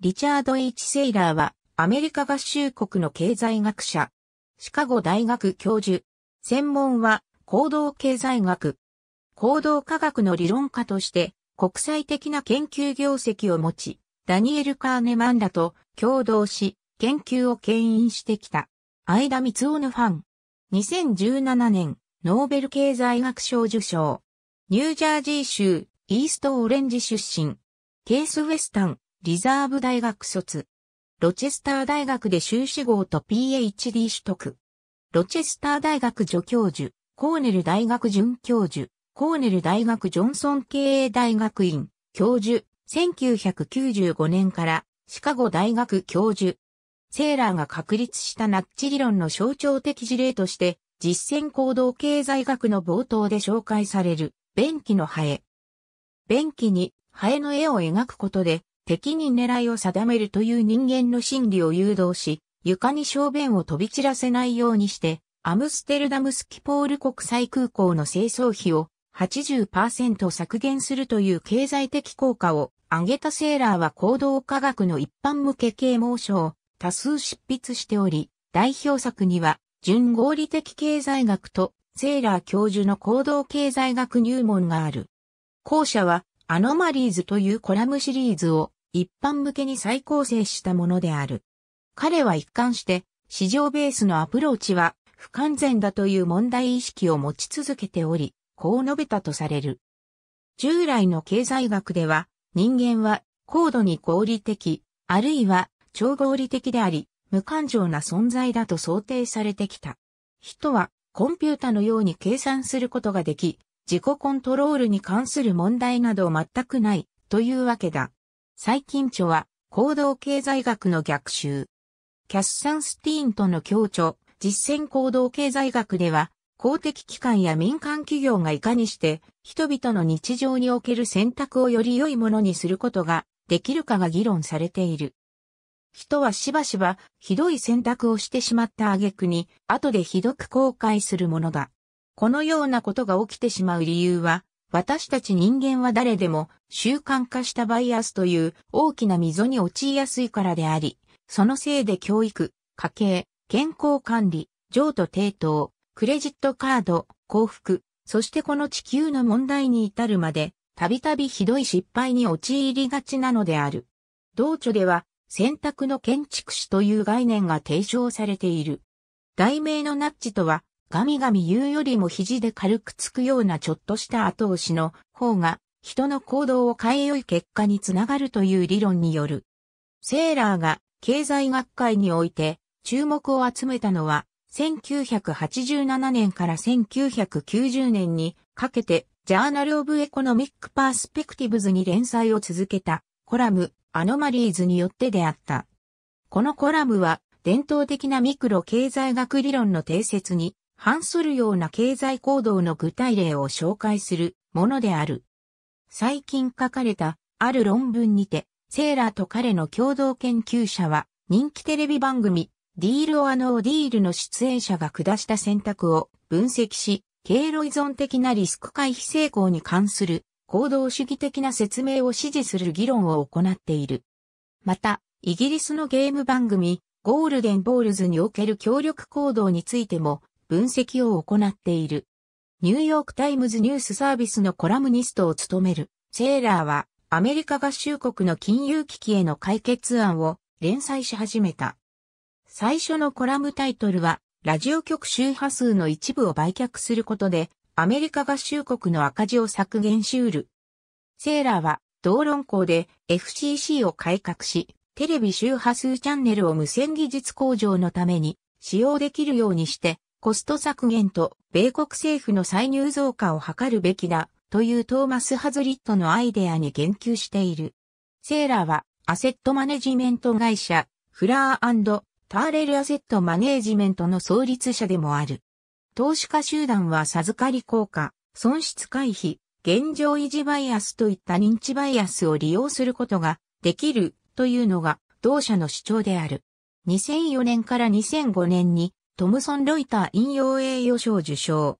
リチャード・ H・ セイラーは、アメリカ合衆国の経済学者、シカゴ大学教授、専門は行動経済学、行動科学の理論家として国際的な研究業績を持ち、ダニエル・カーネマンらと共同し、研究を牽引してきた、相田光夫のファン。2017年、ノーベル経済学賞受賞。ニュージャージー州、イーストオレンジ出身。ケース・ウェスタン、リザーブ大学卒。ロチェスター大学で修士号と PhD 取得。ロチェスター大学助教授、コーネル大学准教授、コーネル大学ジョンソン経営大学院、教授、1995年からシカゴ大学教授。セーラーが確立したナッチ理論の象徴的事例として、実践行動経済学の冒頭で紹介される、便器のハエ。便器にハエの絵を描くことで、敵に狙いを定めるという人間の心理を誘導し、床に小便を飛び散らせないようにして、アムステルダムスキポール国際空港の清掃費を80%削減するという経済的効果を上げたセーラーは行動科学の一般向け啓蒙書を多数執筆しており、代表作には、純合理的経済学とセーラー教授の行動経済学入門がある。後者は、アノマリーズというコラムシリーズを一般向けに再構成したものである。彼は一貫して、市場ベースのアプローチは不完全だという問題意識を持ち続けており、こう述べたとされる。従来の経済学では、人間は高度に合理的、あるいは超合理的であり、無感情な存在だと想定されてきた。人はコンピュータのように計算することができ、自己コントロールに関する問題など全くないというわけだ。最近著は、行動経済学の逆襲。キャッサン・スティーンとの共著、実践行動経済学では、公的機関や民間企業がいかにして、人々の日常における選択をより良いものにすることができるかが議論されている。人はしばしばひどい選択をしてしまった挙句に、後でひどく後悔するものだ。このようなことが起きてしまう理由は、私たち人間は誰でも習慣化したバイアスという大きな溝に陥りやすいからであり、そのせいで教育、家計、健康管理、譲渡抵当、クレジットカード、幸福、そしてこの地球の問題に至るまで、たびたびひどい失敗に陥りがちなのである。同著では、選択の建築士という概念が提唱されている。題名のナッジとは、ガミガミ言うよりも肘で軽くつくようなちょっとした後押しの方が人の行動を変え良い結果につながるという理論による。セーラーが経済学会において注目を集めたのは1987年から1990年にかけてジャーナル・オブ・エコノミック・パースペクティブズに連載を続けたコラムアノマリーズによって出会った。このコラムは伝統的なミクロ経済学理論の定説に反するような経済行動の具体例を紹介するものである。最近書かれたある論文にて、セーラーと彼の共同研究者は人気テレビ番組ディール・オア・ノー・ディールの出演者が下した選択を分析し、経路依存的なリスク回避成功に関する行動主義的な説明を支持する議論を行っている。また、イギリスのゲーム番組、ゴールデンボールズにおける協力行動についても、分析を行っている。ニューヨークタイムズニュースサービスのコラムニストを務める、セーラーは、アメリカ合衆国の金融危機への解決案を連載し始めた。最初のコラムタイトルは、ラジオ局周波数の一部を売却することで、アメリカ合衆国の赤字を削減しうる。セーラーは、同論校で FCC を改革し、テレビ周波数チャンネルを無線技術向上のために使用できるようにして、コスト削減と米国政府の歳入増加を図るべきだというトーマス・ハズリットのアイデアに言及している。セーラーはアセットマネジメント会社フラーターレルアセットマネージメントの創立者でもある。投資家集団は授かり効果、損失回避、現状維持バイアスといった認知バイアスを利用することができるというのが同社の主張である。2004年から2005年にトムソン・ロイター引用栄誉賞受賞。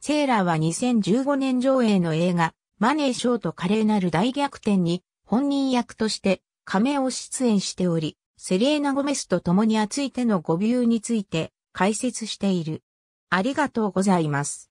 セーラーは2015年上映の映画、マネーショーと華麗なる大逆転に本人役として仮面を出演しており、セレーナ・ゴメスと共に熱いての誤謬について解説している。ありがとうございます。